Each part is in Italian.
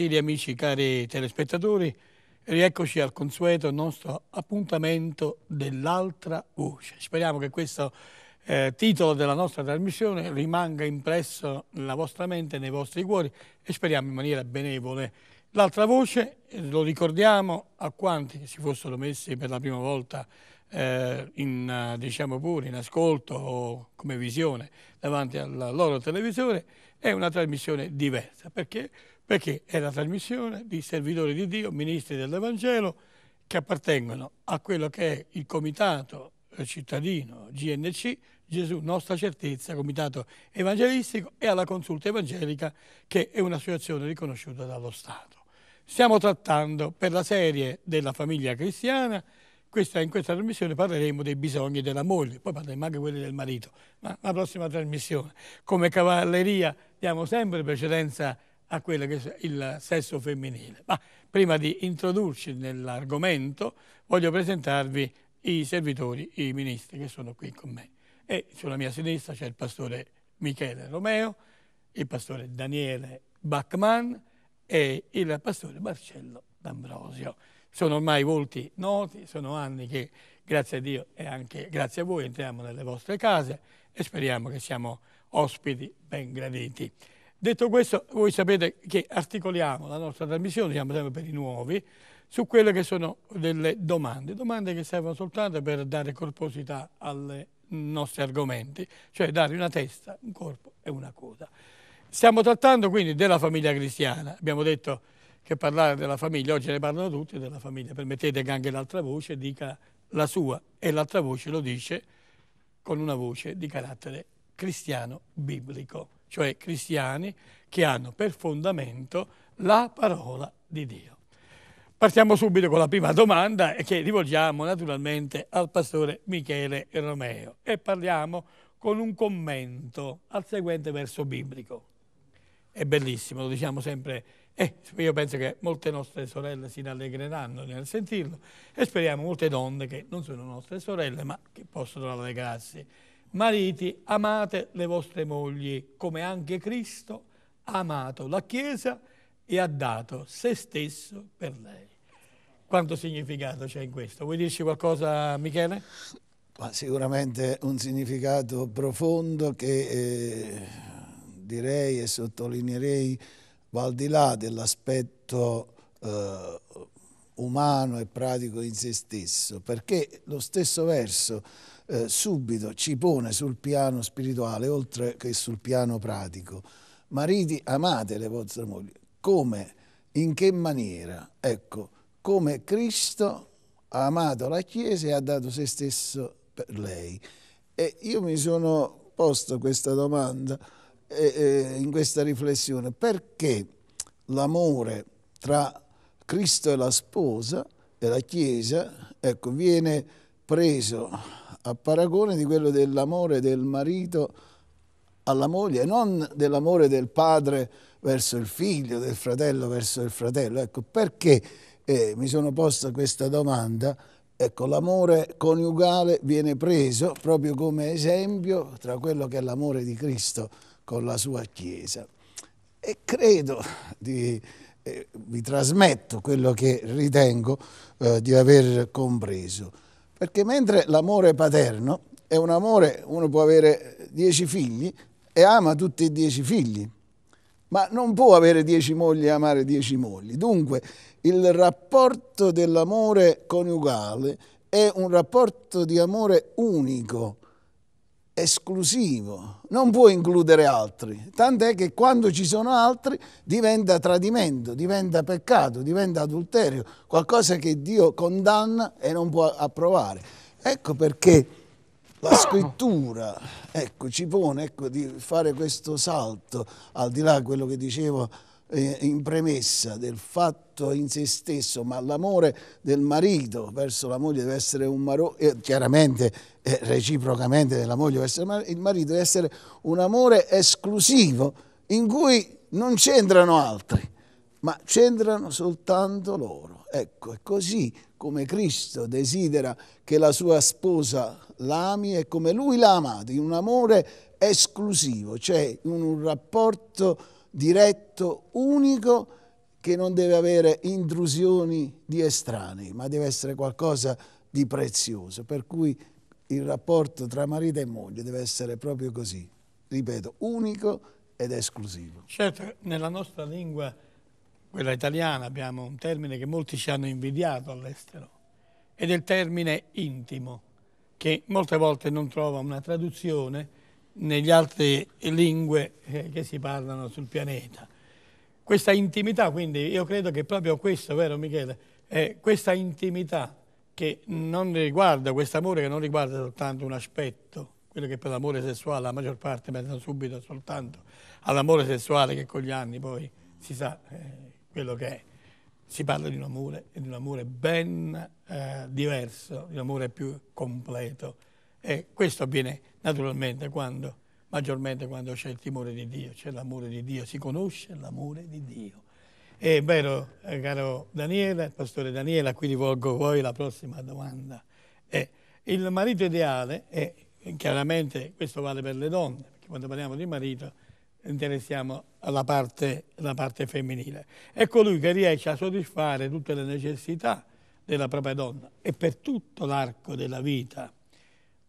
Gentili amici, cari telespettatori, rieccoci al consueto nostro appuntamento dell'altra voce. Speriamo che questo eh, titolo della nostra trasmissione rimanga impresso nella vostra mente, nei vostri cuori e speriamo in maniera benevole. L'altra voce, lo ricordiamo a quanti si fossero messi per la prima volta eh, in, eh, diciamo pure, in ascolto o come visione davanti al loro televisore è una trasmissione diversa. Perché? Perché è la trasmissione di servitori di Dio, ministri dell'Evangelo, che appartengono a quello che è il comitato eh, cittadino GNC, Gesù Nostra Certezza, comitato evangelistico, e alla consulta evangelica, che è un'associazione riconosciuta dallo Stato. Stiamo trattando per la serie della famiglia cristiana questa, in questa trasmissione parleremo dei bisogni della moglie, poi parleremo anche quelli del marito, ma la prossima trasmissione. Come cavalleria diamo sempre precedenza a quello che è il sesso femminile. Ma prima di introdurci nell'argomento voglio presentarvi i servitori, i ministri che sono qui con me. E sulla mia sinistra c'è il pastore Michele Romeo, il pastore Daniele Bachmann e il pastore Marcello D'Ambrosio. Sono ormai volti noti, sono anni che grazie a Dio e anche grazie a voi entriamo nelle vostre case e speriamo che siamo ospiti ben graditi. Detto questo, voi sapete che articoliamo la nostra trasmissione, siamo sempre per i nuovi, su quelle che sono delle domande, domande che servono soltanto per dare corposità ai nostri argomenti, cioè dare una testa, un corpo e una coda. Stiamo trattando quindi della famiglia cristiana, abbiamo detto che parlare della famiglia, oggi ne parlano tutti della famiglia, permettete che anche l'altra voce dica la sua e l'altra voce lo dice con una voce di carattere cristiano biblico, cioè cristiani che hanno per fondamento la parola di Dio. Partiamo subito con la prima domanda che rivolgiamo naturalmente al pastore Michele Romeo e parliamo con un commento al seguente verso biblico. È bellissimo, lo diciamo sempre e eh, io penso che molte nostre sorelle si rallegreranno nel sentirlo e speriamo molte donne che non sono nostre sorelle ma che possono rallegrarsi. Mariti, amate le vostre mogli come anche Cristo ha amato la Chiesa e ha dato se stesso per lei. Quanto significato c'è in questo? Vuoi dirci qualcosa Michele? Ma sicuramente un significato profondo che eh, direi e sottolineerei va al di là dell'aspetto eh, umano e pratico in se stesso, perché lo stesso verso eh, subito ci pone sul piano spirituale oltre che sul piano pratico. Mariti, amate le vostre mogli. Come? In che maniera? Ecco, come Cristo ha amato la Chiesa e ha dato se stesso per lei. E io mi sono posto questa domanda eh, eh, in questa riflessione, perché l'amore tra Cristo e la sposa e la Chiesa ecco, viene preso a paragone di quello dell'amore del marito alla moglie, non dell'amore del padre verso il figlio, del fratello verso il fratello. Ecco, perché eh, mi sono posta questa domanda? Ecco, l'amore coniugale viene preso proprio come esempio tra quello che è l'amore di Cristo con la sua Chiesa. E credo di, eh, vi trasmetto quello che ritengo eh, di aver compreso. Perché mentre l'amore paterno è un amore, uno può avere dieci figli e ama tutti e dieci figli, ma non può avere dieci mogli e amare dieci mogli. Dunque il rapporto dell'amore coniugale è un rapporto di amore unico, esclusivo, non può includere altri, tant'è che quando ci sono altri diventa tradimento, diventa peccato, diventa adulterio, qualcosa che Dio condanna e non può approvare. Ecco perché la scrittura ecco, ci pone ecco, di fare questo salto, al di là di quello che dicevo eh, in premessa del fatto in se stesso, ma l'amore del marito verso la moglie deve essere un amore, eh, chiaramente eh, reciprocamente della moglie verso il marito deve essere un amore esclusivo in cui non c'entrano altri, ma c'entrano soltanto loro. Ecco, è così come Cristo desidera che la sua sposa l'ami e come lui l'ha amato, in un amore esclusivo, cioè in un rapporto diretto, unico, che non deve avere intrusioni di estranei, ma deve essere qualcosa di prezioso. Per cui il rapporto tra marito e moglie deve essere proprio così, ripeto, unico ed esclusivo. Certo, nella nostra lingua, quella italiana, abbiamo un termine che molti ci hanno invidiato all'estero, ed è il termine intimo, che molte volte non trova una traduzione, negli altre lingue eh, che si parlano sul pianeta. Questa intimità, quindi, io credo che proprio questo, vero Michele, è eh, questa intimità che non riguarda, questo amore che non riguarda soltanto un aspetto, quello che per l'amore sessuale la maggior parte pensa subito soltanto all'amore sessuale che con gli anni poi si sa eh, quello che è. Si parla di un amore, di un amore ben eh, diverso, di un amore più completo. E questo avviene Naturalmente quando, maggiormente quando c'è il timore di Dio, c'è l'amore di Dio, si conosce l'amore di Dio. È vero, eh, caro Daniele, pastore Daniele, a cui rivolgo voi la prossima domanda. Eh, il marito ideale è, chiaramente, questo vale per le donne, perché quando parliamo di marito interessiamo la parte, alla parte femminile. È colui che riesce a soddisfare tutte le necessità della propria donna e per tutto l'arco della vita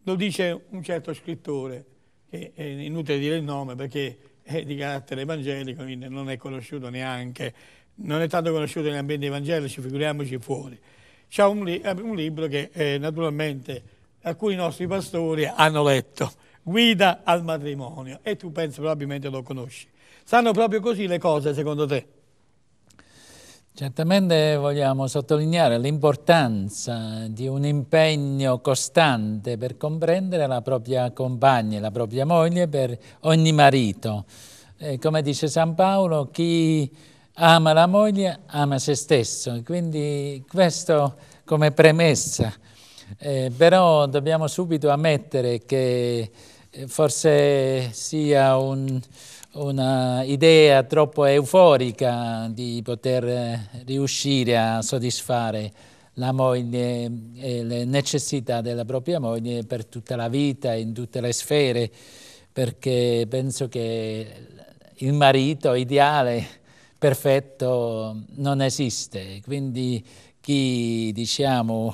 lo dice un certo scrittore, che è inutile dire il nome perché è di carattere evangelico, quindi non è conosciuto neanche, non è tanto conosciuto negli ambienti evangelici, figuriamoci fuori. C'è un, li- un, libro che eh, naturalmente alcuni nostri pastori hanno letto, Guida al matrimonio, e tu pensi probabilmente lo conosci. Sanno proprio così le cose secondo te? Certamente vogliamo sottolineare l'importanza di un impegno costante per comprendere la propria compagna, la propria moglie, per ogni marito. E come dice San Paolo, chi ama la moglie ama se stesso, quindi questo come premessa. Eh, però dobbiamo subito ammettere che eh, forse sia un un'idea troppo euforica di poter eh, riuscire a soddisfare la moglie e eh, le necessità della propria moglie per tutta la vita, in tutte le sfere, perché penso che il marito ideale, perfetto, non esiste. Quindi chi, diciamo,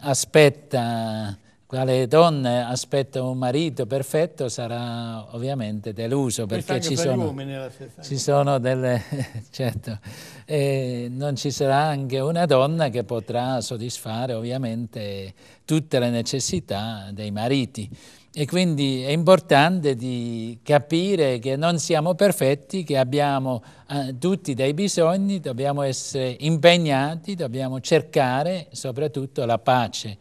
aspetta quale donna aspetta un marito perfetto sarà ovviamente deluso perché ci, per sono, ci sono, delle... certo, eh, non ci sarà anche una donna che potrà soddisfare ovviamente tutte le necessità dei mariti. E quindi è importante capire che non siamo perfetti, che abbiamo eh, tutti dei bisogni, dobbiamo essere impegnati, dobbiamo cercare soprattutto la pace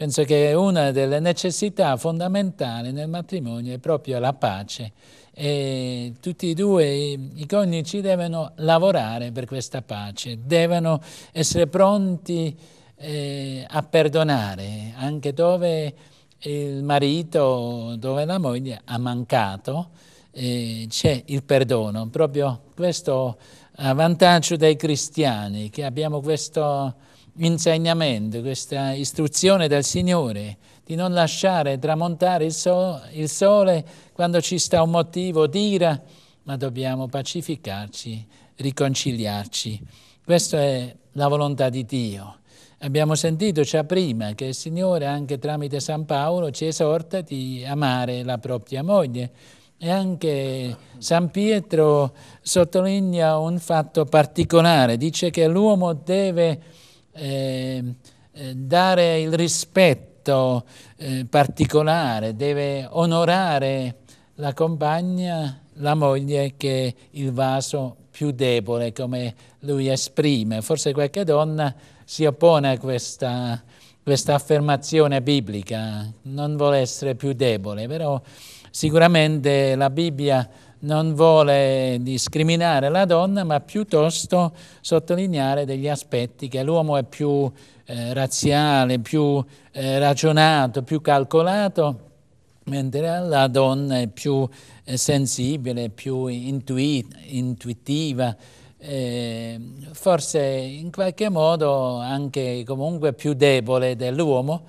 Penso che una delle necessità fondamentali nel matrimonio è proprio la pace e tutti e due i coniugi devono lavorare per questa pace, devono essere pronti eh, a perdonare anche dove il marito, dove la moglie ha mancato, eh, c'è il perdono. Proprio questo a eh, vantaggio dei cristiani, che abbiamo questo insegnamento, questa istruzione del Signore, di non lasciare tramontare il, so il sole quando ci sta un motivo d'ira, ma dobbiamo pacificarci, riconciliarci. Questa è la volontà di Dio. Abbiamo sentito già prima che il Signore, anche tramite San Paolo, ci esorta di amare la propria moglie. E anche San Pietro sottolinea un fatto particolare, dice che l'uomo deve Ehm, eh, dare il rispetto eh, particolare, deve onorare la compagna, la moglie che è il vaso più debole come lui esprime. Forse qualche donna si oppone a questa, questa affermazione biblica, non vuole essere più debole, però sicuramente la Bibbia non vuole discriminare la donna, ma piuttosto sottolineare degli aspetti che l'uomo è più eh, razziale, più eh, ragionato, più calcolato, mentre la donna è più eh, sensibile, più intui intuitiva, eh, forse in qualche modo anche comunque più debole dell'uomo.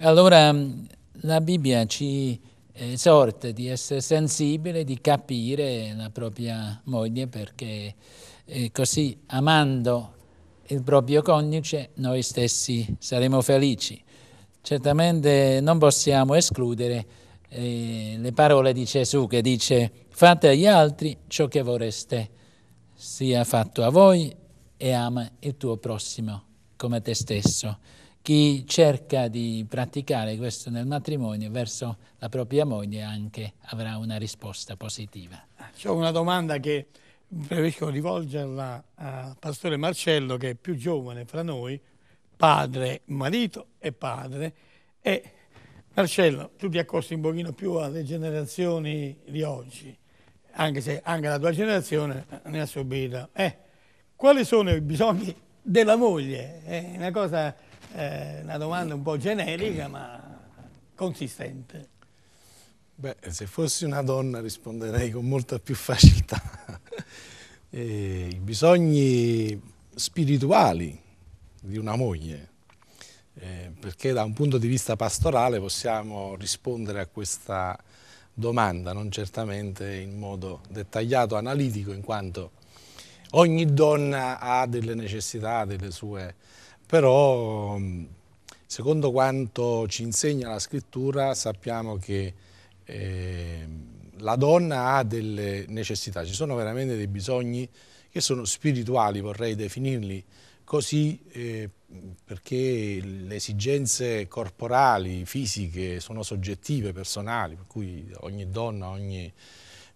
Allora mm, la Bibbia ci eh, di essere sensibile, di capire la propria moglie perché eh, così amando il proprio coniuge noi stessi saremo felici. Certamente non possiamo escludere eh, le parole di Gesù che dice fate agli altri ciò che vorreste sia fatto a voi e ama il tuo prossimo come te stesso chi cerca di praticare questo nel matrimonio verso la propria moglie anche avrà una risposta positiva. C'è una domanda che preferisco rivolgerla a Pastore Marcello che è più giovane fra noi, padre, marito e padre e Marcello tu ti accosti un pochino più alle generazioni di oggi, anche se anche la tua generazione ne ha subito. Eh, quali sono i bisogni della moglie? È una cosa eh, una domanda un po' generica ma consistente. Beh, se fossi una donna risponderei con molta più facilità. eh, I bisogni spirituali di una moglie, eh, perché da un punto di vista pastorale possiamo rispondere a questa domanda, non certamente in modo dettagliato, analitico, in quanto ogni donna ha delle necessità, delle sue però mm, secondo quanto ci insegna la scrittura sappiamo che eh, la donna ha delle necessità, ci sono veramente dei bisogni che sono spirituali, vorrei definirli così, eh, perché le esigenze corporali, fisiche, sono soggettive, personali, per cui ogni donna, ogni...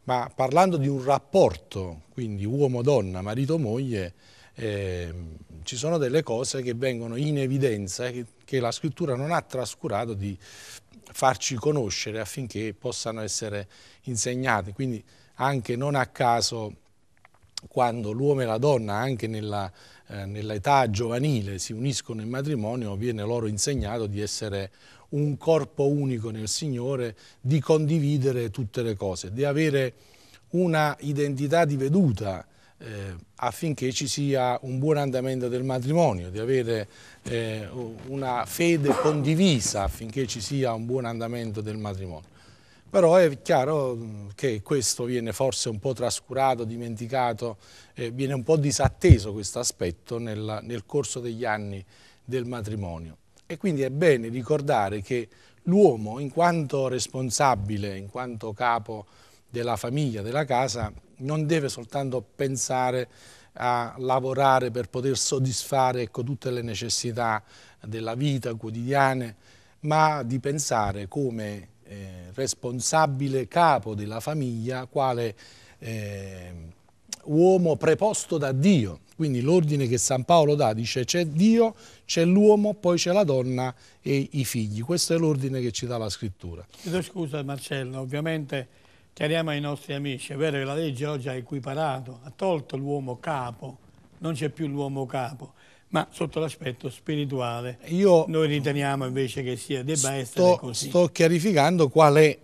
ma parlando di un rapporto, quindi uomo-donna, marito-moglie, eh, ci sono delle cose che vengono in evidenza eh, che, che la scrittura non ha trascurato di farci conoscere affinché possano essere insegnate. Quindi anche non a caso quando l'uomo e la donna anche nella, eh, nell'età giovanile si uniscono in matrimonio viene loro insegnato di essere un corpo unico nel Signore, di condividere tutte le cose, di avere una identità di veduta eh, affinché ci sia un buon andamento del matrimonio, di avere eh, una fede condivisa affinché ci sia un buon andamento del matrimonio. Però è chiaro mm, che questo viene forse un po' trascurato, dimenticato, eh, viene un po' disatteso questo aspetto nel, nel corso degli anni del matrimonio. E quindi è bene ricordare che l'uomo, in quanto responsabile, in quanto capo della famiglia, della casa, non deve soltanto pensare a lavorare per poter soddisfare ecco, tutte le necessità della vita quotidiana, ma di pensare come eh, responsabile capo della famiglia, quale eh, uomo preposto da Dio. Quindi l'ordine che San Paolo dà dice c'è Dio, c'è l'uomo, poi c'è la donna e i figli. Questo è l'ordine che ci dà la scrittura. Chiedo scusa Marcello, ovviamente Chiariamo ai nostri amici, è vero che la legge oggi ha equiparato, ha tolto l'uomo capo, non c'è più l'uomo capo, ma sotto l'aspetto spirituale Io noi riteniamo invece che sia, debba sto, essere così. Sto chiarificando qual è,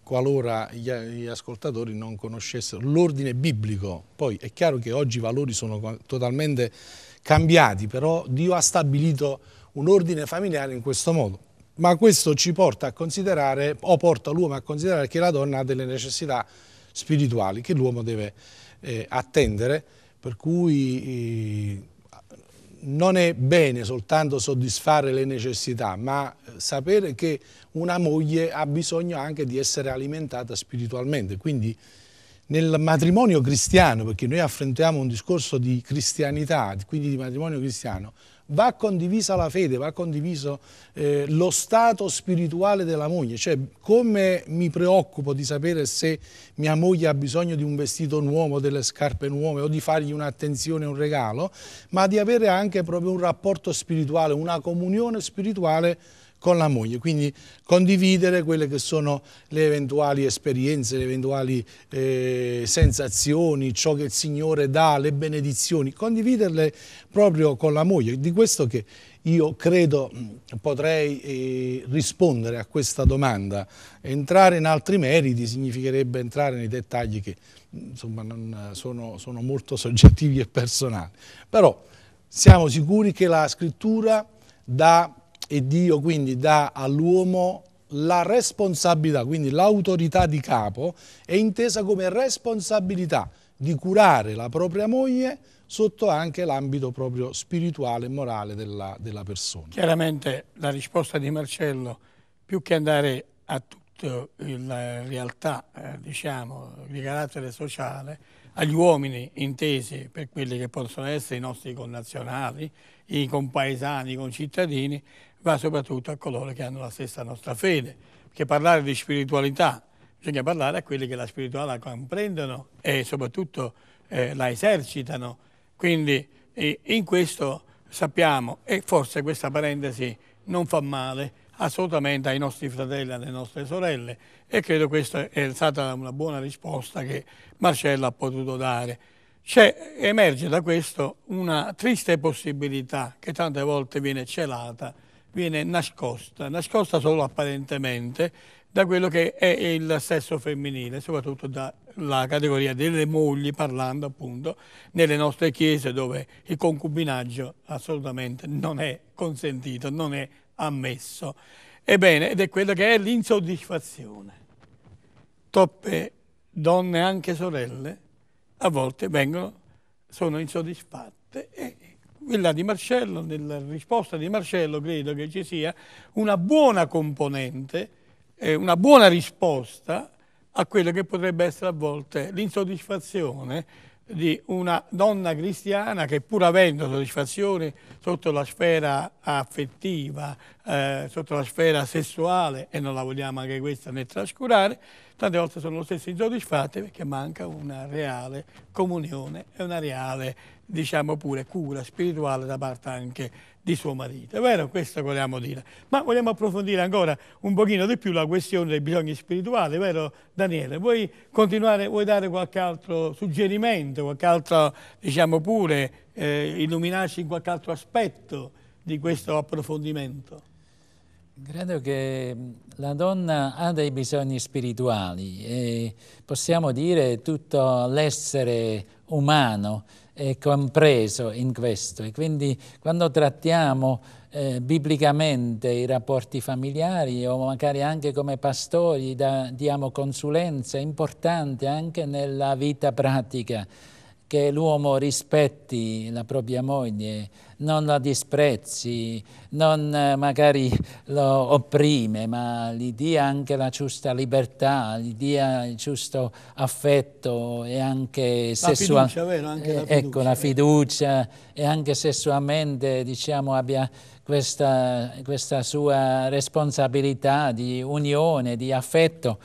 qualora gli, gli ascoltatori non conoscessero, l'ordine biblico. Poi è chiaro che oggi i valori sono totalmente cambiati, però Dio ha stabilito un ordine familiare in questo modo ma questo ci porta a considerare o porta l'uomo a considerare che la donna ha delle necessità spirituali che l'uomo deve eh, attendere, per cui eh, non è bene soltanto soddisfare le necessità, ma eh, sapere che una moglie ha bisogno anche di essere alimentata spiritualmente. Quindi nel matrimonio cristiano, perché noi affrontiamo un discorso di cristianità, quindi di matrimonio cristiano, va condivisa la fede, va condiviso eh, lo stato spirituale della moglie, cioè come mi preoccupo di sapere se mia moglie ha bisogno di un vestito nuovo, delle scarpe nuove o di fargli un'attenzione, un regalo, ma di avere anche proprio un rapporto spirituale, una comunione spirituale con la moglie, quindi condividere quelle che sono le eventuali esperienze, le eventuali eh, sensazioni, ciò che il Signore dà, le benedizioni, condividerle proprio con la moglie. Di questo che io credo potrei eh, rispondere a questa domanda. Entrare in altri meriti significherebbe entrare nei dettagli che insomma, eh, sono, sono molto soggettivi e personali, però siamo sicuri che la scrittura dà e Dio quindi dà all'uomo la responsabilità, quindi l'autorità di capo è intesa come responsabilità di curare la propria moglie sotto anche l'ambito proprio spirituale e morale della, della, persona. Chiaramente la risposta di Marcello, più che andare a tutta la realtà eh, diciamo, di carattere sociale, agli uomini intesi per quelli che possono essere i nostri connazionali, i compaesani, i concittadini, va soprattutto a coloro che hanno la stessa nostra fede, perché parlare di spiritualità bisogna parlare a quelli che la spiritualità comprendono e soprattutto eh, la esercitano. Quindi eh, in questo sappiamo, e forse questa parentesi non fa male assolutamente ai nostri fratelli e alle nostre sorelle e credo questa è stata una buona risposta che Marcella ha potuto dare. C'è, emerge da questo una triste possibilità che tante volte viene celata viene nascosta, nascosta solo apparentemente da quello che è il sesso femminile, soprattutto dalla categoria delle mogli, parlando appunto nelle nostre chiese dove il concubinaggio assolutamente non è consentito, non è ammesso. Ebbene, ed è quella che è l'insoddisfazione. Troppe donne, anche sorelle, a volte vengono, sono insoddisfatte e quella di Marcello, nella risposta di Marcello credo che ci sia una buona componente, eh, una buona risposta a quello che potrebbe essere a volte l'insoddisfazione di una donna cristiana che pur avendo soddisfazione sotto la sfera affettiva, eh, sotto la sfera sessuale, e non la vogliamo anche questa né trascurare, tante volte sono lo stesso insoddisfatte perché manca una reale comunione e una reale, diciamo pure, cura spirituale da parte anche di suo marito. È vero, questo vogliamo dire. Ma vogliamo approfondire ancora un pochino di più la questione dei bisogni spirituali, vero Daniele? Vuoi continuare, vuoi dare qualche altro suggerimento, qualche altro, diciamo pure, eh, illuminarci in qualche altro aspetto di questo approfondimento? Credo che mm, la donna ha dei bisogni spirituali e possiamo dire tutto l'essere umano è eh, compreso in questo e quindi quando trattiamo eh, biblicamente i rapporti familiari o magari anche come pastori da, diamo consulenza importante anche nella vita pratica che l'uomo rispetti la propria moglie, non la disprezzi, non eh, magari lo opprime, ma gli dia anche la giusta libertà, gli dia il giusto affetto e anche sessualmente. Eh, ecco, la fiducia e anche sessualmente diciamo, abbia questa, questa sua responsabilità di unione, di affetto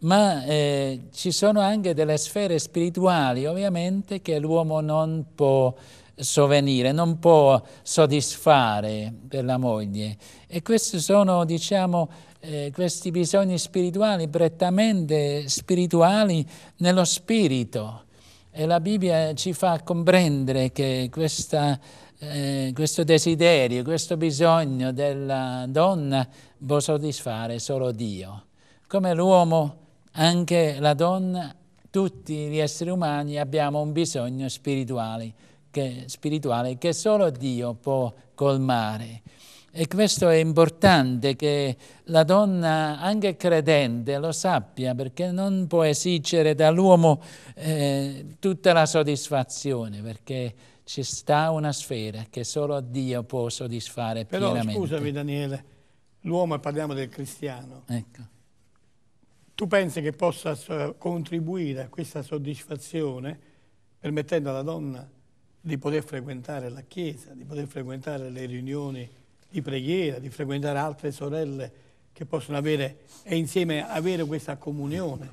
ma eh, ci sono anche delle sfere spirituali ovviamente che l'uomo non può sovvenire, non può soddisfare per la moglie e questi sono diciamo eh, questi bisogni spirituali prettamente spirituali nello spirito e la Bibbia ci fa comprendere che questa eh, questo desiderio, questo bisogno della donna può soddisfare solo Dio. Come l'uomo anche la donna, tutti gli esseri umani abbiamo un bisogno spirituale che, spirituale che solo Dio può colmare. E questo è importante che la donna, anche credente, lo sappia, perché non può esigere dall'uomo eh, tutta la soddisfazione, perché ci sta una sfera che solo Dio può soddisfare Però, pienamente. Però scusami Daniele, l'uomo, parliamo del cristiano, ecco. Tu pensi che possa contribuire a questa soddisfazione permettendo alla donna di poter frequentare la chiesa, di poter frequentare le riunioni di preghiera, di frequentare altre sorelle che possono avere e insieme avere questa comunione?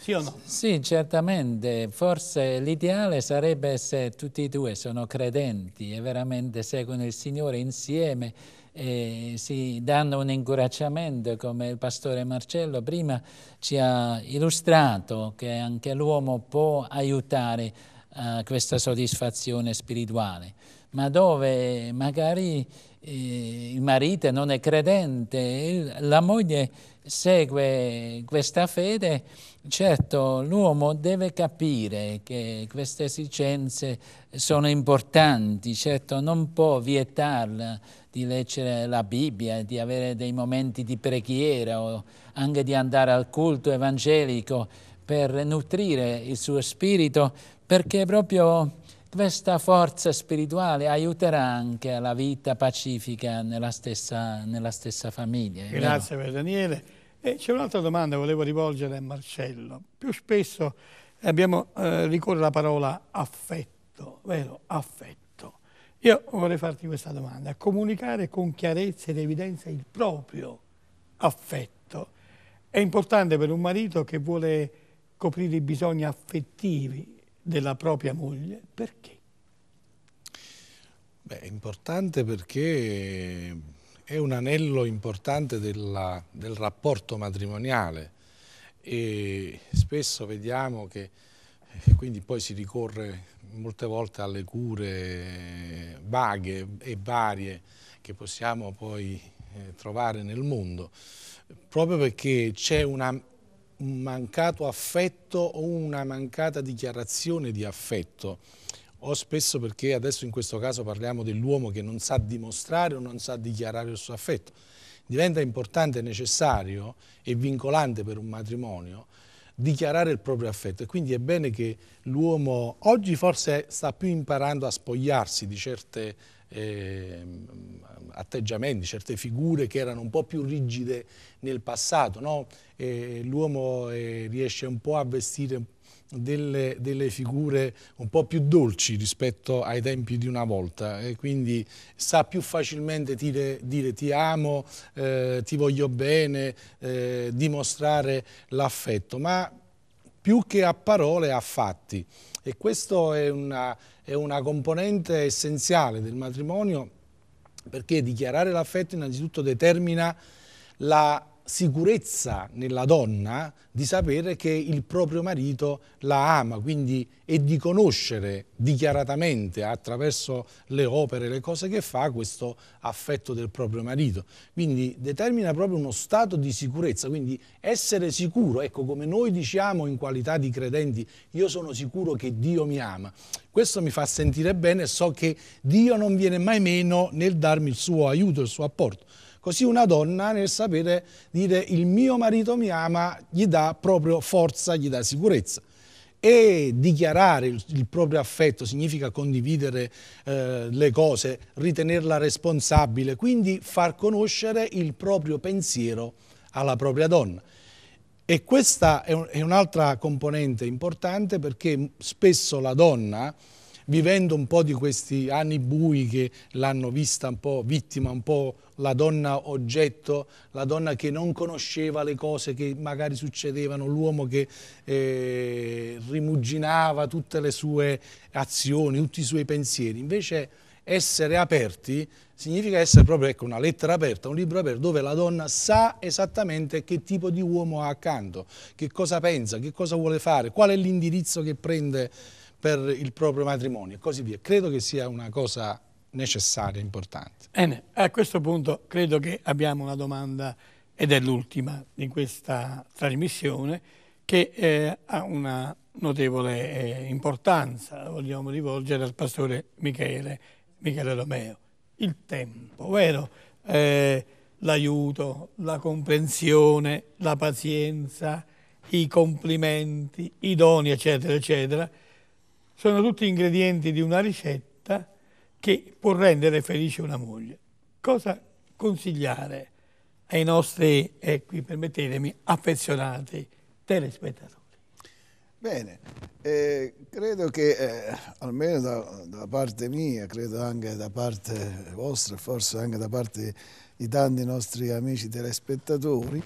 Sì o no? Sì, certamente. Forse l'ideale sarebbe se tutti e due sono credenti e veramente seguono il Signore insieme eh, si danno un incoraggiamento come il pastore Marcello prima ci ha illustrato che anche l'uomo può aiutare a eh, questa soddisfazione spirituale, ma dove magari eh, il marito non è credente, il, la moglie segue questa fede Certo, l'uomo deve capire che queste esigenze sono importanti, certo non può vietarla di leggere la Bibbia, di avere dei momenti di preghiera o anche di andare al culto evangelico per nutrire il suo spirito, perché proprio questa forza spirituale aiuterà anche alla vita pacifica nella stessa, nella stessa famiglia. Grazie per Daniele. E c'è un'altra domanda che volevo rivolgere a Marcello. Più spesso eh, abbiamo eh, ricorre la parola affetto, vero? Affetto. Io vorrei farti questa domanda. Comunicare con chiarezza ed evidenza il proprio affetto è importante per un marito che vuole coprire i bisogni affettivi della propria moglie. Perché? Beh, è importante perché è un anello importante della, del rapporto matrimoniale e spesso vediamo che eh, quindi poi si ricorre molte volte alle cure vaghe e varie che possiamo poi eh, trovare nel mondo, proprio perché c'è un mancato affetto o una mancata dichiarazione di affetto o spesso perché adesso in questo caso parliamo dell'uomo che non sa dimostrare o non sa dichiarare il suo affetto. Diventa importante, necessario e vincolante per un matrimonio dichiarare il proprio affetto e quindi è bene che l'uomo oggi forse sta più imparando a spogliarsi di certi eh, atteggiamenti, certe figure che erano un po' più rigide nel passato, no? l'uomo eh, riesce un po' a vestire un po' delle, delle, figure un po' più dolci rispetto ai tempi di una volta e quindi sa più facilmente dire, dire ti amo, eh, ti voglio bene, eh, dimostrare l'affetto, ma più che a parole a fatti e questa è è una componente essenziale del matrimonio perché dichiarare l'affetto innanzitutto determina la sicurezza nella donna di sapere che il proprio marito la ama quindi, e di conoscere dichiaratamente attraverso le opere, le cose che fa, questo affetto del proprio marito. Quindi determina proprio uno stato di sicurezza, quindi essere sicuro, ecco come noi diciamo in qualità di credenti, io sono sicuro che Dio mi ama. Questo mi fa sentire bene, so che Dio non viene mai meno nel darmi il suo aiuto, il suo apporto. Così una donna nel sapere dire il mio marito mi ama gli dà proprio forza, gli dà sicurezza e dichiarare il, proprio affetto significa condividere eh, le cose, ritenerla responsabile, quindi far conoscere il proprio pensiero alla propria donna. E questa è, un'altra componente importante perché spesso la donna vivendo un po' di questi anni bui che l'hanno vista un po' vittima, un po' la donna oggetto, la donna che non conosceva le cose che magari succedevano, l'uomo che eh, rimuginava tutte le sue azioni, tutti i suoi pensieri. Invece essere aperti significa essere proprio ecco, una lettera aperta, un libro aperto dove la donna sa esattamente che tipo di uomo ha accanto, che cosa pensa, che cosa vuole fare, qual è l'indirizzo che prende per il proprio matrimonio e così via. Credo che sia una cosa necessaria, importante. Bene, eh, a questo punto credo che abbiamo una domanda ed è l'ultima di questa trasmissione che eh, ha una notevole eh, importanza, la vogliamo rivolgere al pastore Michele, Michele Romeo. Il tempo, vero? Eh, l'aiuto, la comprensione, la pazienza, i complimenti, i doni, eccetera, eccetera sono tutti ingredienti di una ricetta che può rendere felice una moglie. Cosa consigliare ai nostri, eh, qui permettetemi, affezionati telespettatori? Bene, eh, credo che eh, almeno da, da, parte mia, credo anche da parte vostra, forse anche da parte di tanti nostri amici telespettatori,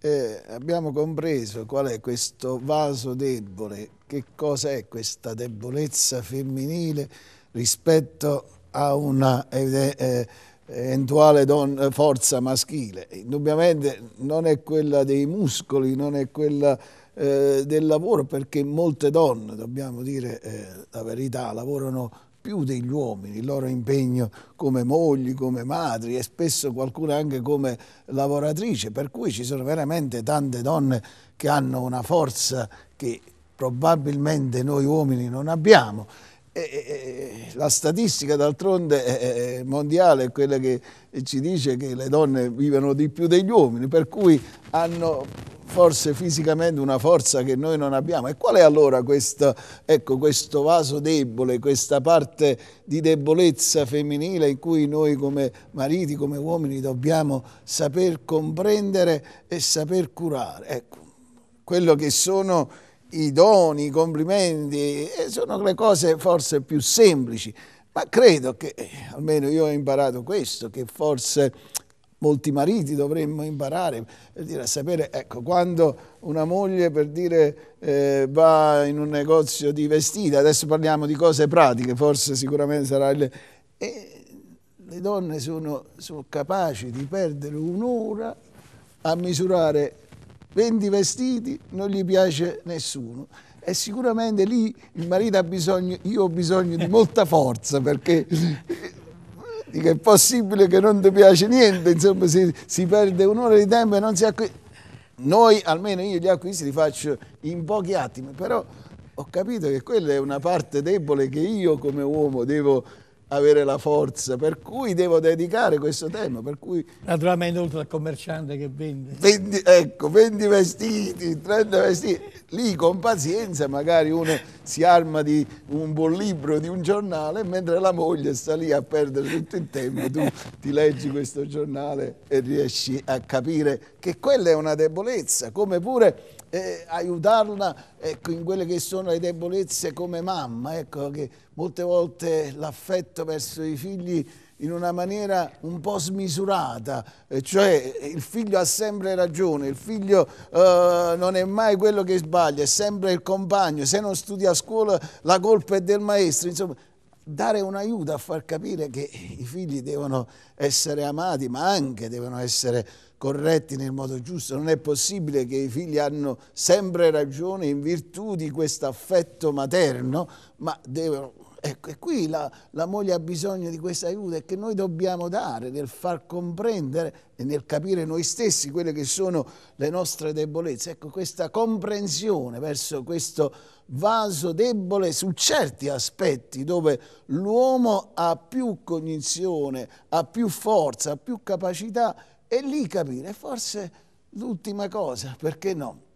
eh, abbiamo compreso qual è questo vaso debole, che cosa è questa debolezza femminile rispetto a una eh, eventuale don, forza maschile. Indubbiamente non è quella dei muscoli, non è quella eh, del lavoro, perché molte donne, dobbiamo dire eh, la verità, lavorano più degli uomini il loro impegno come mogli, come madri e spesso qualcuno anche come lavoratrice, per cui ci sono veramente tante donne che hanno una forza che probabilmente noi uomini non abbiamo. E eh, eh, eh, la statistica d'altronde mondiale è quella che ci dice che le donne vivono di più degli uomini, per cui hanno forse fisicamente una forza che noi non abbiamo. E qual è allora questo, ecco, questo vaso debole, questa parte di debolezza femminile in cui noi come mariti, come uomini dobbiamo saper comprendere e saper curare? Ecco, quello che sono i doni, i complimenti, sono le cose forse più semplici, ma credo che, eh, almeno io ho imparato questo, che forse molti mariti dovremmo imparare per dire, a sapere, ecco, quando una moglie per dire eh, va in un negozio di vestiti, adesso parliamo di cose pratiche, forse sicuramente sarà il... E le donne sono, sono capaci di perdere un'ora a misurare vendi vestiti, non gli piace nessuno. E sicuramente lì il marito ha bisogno, io ho bisogno di molta forza perché è possibile che non ti piace niente, insomma si, si perde un'ora di tempo e non si acquista. Noi, almeno io gli acquisti li faccio in pochi attimi, però ho capito che quella è una parte debole che io come uomo devo avere la forza, per cui devo dedicare questo tema. Cui... Naturalmente oltre al commerciante che vende. Vendi, ecco, vendi vestiti, 30 vestiti, lì con pazienza magari uno si arma di un buon libro, di un giornale, mentre la moglie sta lì a perdere tutto il tempo, tu ti leggi questo giornale e riesci a capire che quella è una debolezza, come pure eh, aiutarla ecco, in quelle che sono le debolezze come mamma, ecco, che molte volte l'affetto verso i figli in una maniera un po' smisurata, cioè il figlio ha sempre ragione, il figlio eh, non è mai quello che sbaglia, è sempre il compagno, se non studia a scuola la colpa è del maestro, insomma dare un aiuto a far capire che i figli devono essere amati ma anche devono essere corretti nel modo giusto, non è possibile che i figli hanno sempre ragione in virtù di questo affetto materno, ma devono... Ecco, e qui la, la moglie ha bisogno di questa aiuta e che noi dobbiamo dare nel far comprendere e nel capire noi stessi quelle che sono le nostre debolezze. Ecco, questa comprensione verso questo vaso debole su certi aspetti dove l'uomo ha più cognizione, ha più forza, ha più capacità e lì capire forse l'ultima cosa, perché no?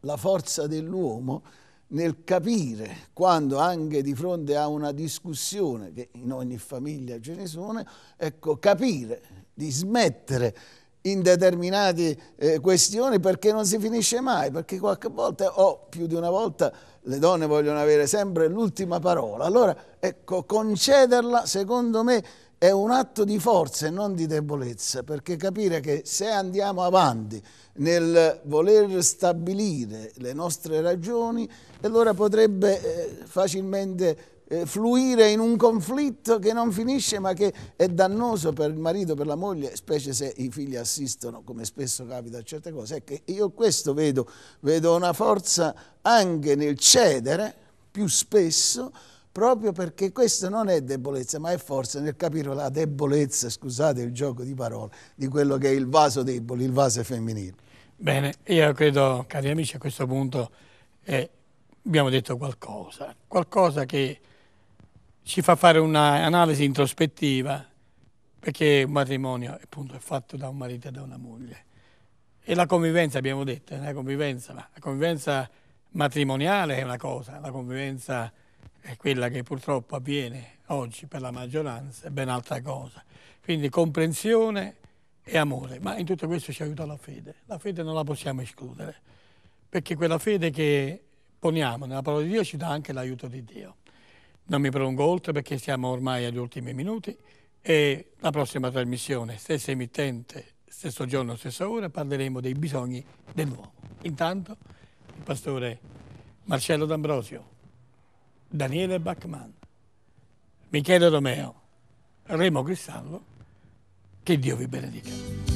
La forza dell'uomo nel capire quando anche di fronte a una discussione, che in ogni famiglia ce ne sono, ecco, capire di smettere in determinate eh, questioni perché non si finisce mai, perché qualche volta o più di una volta le donne vogliono avere sempre l'ultima parola. Allora, ecco, concederla, secondo me, è un atto di forza e non di debolezza, perché capire che se andiamo avanti nel voler stabilire le nostre ragioni, allora potrebbe eh, facilmente eh, fluire in un conflitto che non finisce ma che è dannoso per il marito, per la moglie, specie se i figli assistono, come spesso capita a certe cose. Ecco, io questo vedo, vedo una forza anche nel cedere più spesso, proprio perché questo non è debolezza, ma è forza nel capire la debolezza, scusate il gioco di parole, di quello che è il vaso debole, il vaso femminile. Bene, io credo, cari amici, a questo punto eh, abbiamo detto qualcosa, qualcosa che ci fa fare un'analisi introspettiva, perché un matrimonio appunto, è fatto da un marito e da una moglie. E la convivenza, abbiamo detto, la convivenza, ma la convivenza matrimoniale è una cosa, la convivenza è quella che purtroppo avviene oggi per la maggioranza, è ben altra cosa. Quindi comprensione e amore, ma in tutto questo ci aiuta la fede. La fede non la possiamo escludere, perché quella fede che poniamo nella parola di Dio ci dà anche l'aiuto di Dio. Non mi prolungo oltre perché siamo ormai agli ultimi minuti e la prossima trasmissione, stessa emittente, stesso giorno, stessa ora, parleremo dei bisogni dell'uomo. Intanto il pastore Marcello D'Ambrosio, Daniele Bachmann, Michele Romeo, Remo Cristallo, che Dio vi benedica.